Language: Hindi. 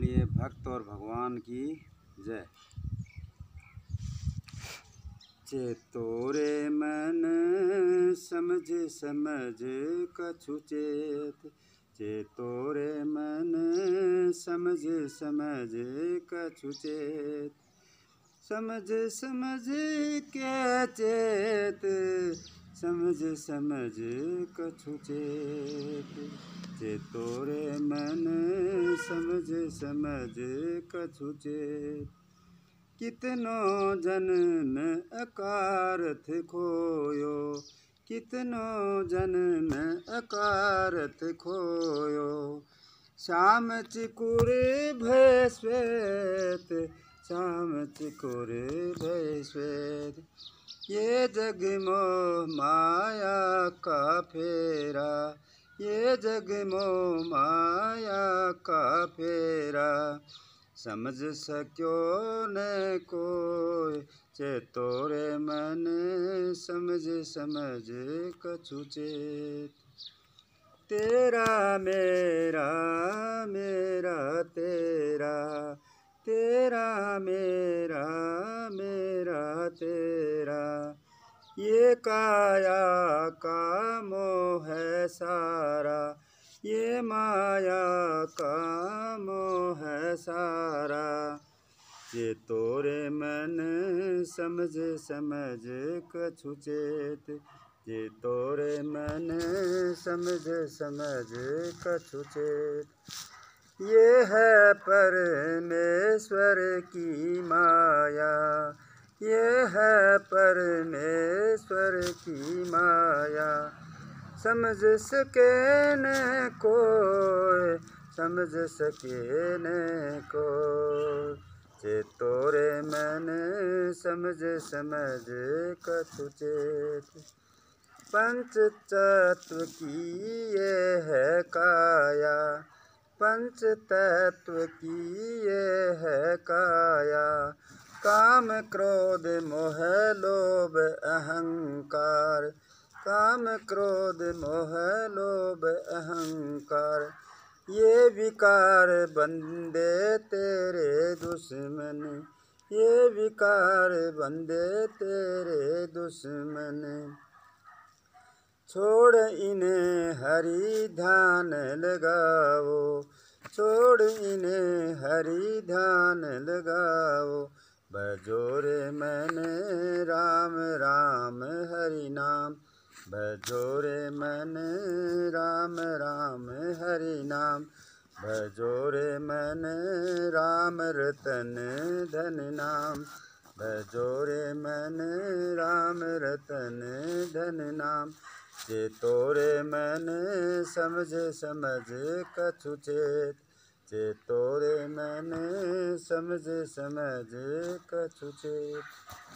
बोलिए भक्त और भगवान की जय चे तोरे मन समझ समझ कछु चेत चे तोरे मन समझ समझ कछु चेत समझ समझ के चेत समझ समझ कछु चेत जे तोरे मन समझ समझ कछु चेत कितनो जन्म अकारथ खोयो कितनो जन्म अकारथ खोयो श्याम चिकुर भय श्वेत श्याम चिकुर भय श्वेत ये जग मो माया का फेरा ये जग मो माया का फेरा समझ सक्यो न कोई चे तोरे मन समझ समझ कछु चेत तेरा मेरा मेरा तेरा तेरा मेरा मेरा तेरा ये काया का मोह है सारा ये माया का मोह है सारा ये तोरे मन समझ समझ कछुचेत ये तोरे मन समझ समझ कछुचेत ये है परमेश्वर की माया ये है परमेश्वर की माया समझ सके न को समझ सके न को चे तोरे मन समझ समझ का तुझे पंच तत्व की ये है काया पंच तत्व की ये है काया काम क्रोध मोह लोभ अहंकार काम क्रोध मोह लोभ अहंकार ये विकार बंदे तेरे दुश्मन ये विकार बंदे तेरे दुश्मन छोड़ इन्हें हरी ध्यान लगाओ छोड़ इन्हें हरी ध्यान लगाओ बजोरे मैंने राम राम हरि नाम बजोरे मैंने राम राम हरि नाम बजोरे मैंने राम रतन धन नाम बजोर मैंने राम रतन धन नाम से तोरे मैंने समझ समझ कथु चेत से तोरे मैंने समझ समझ कथु चेत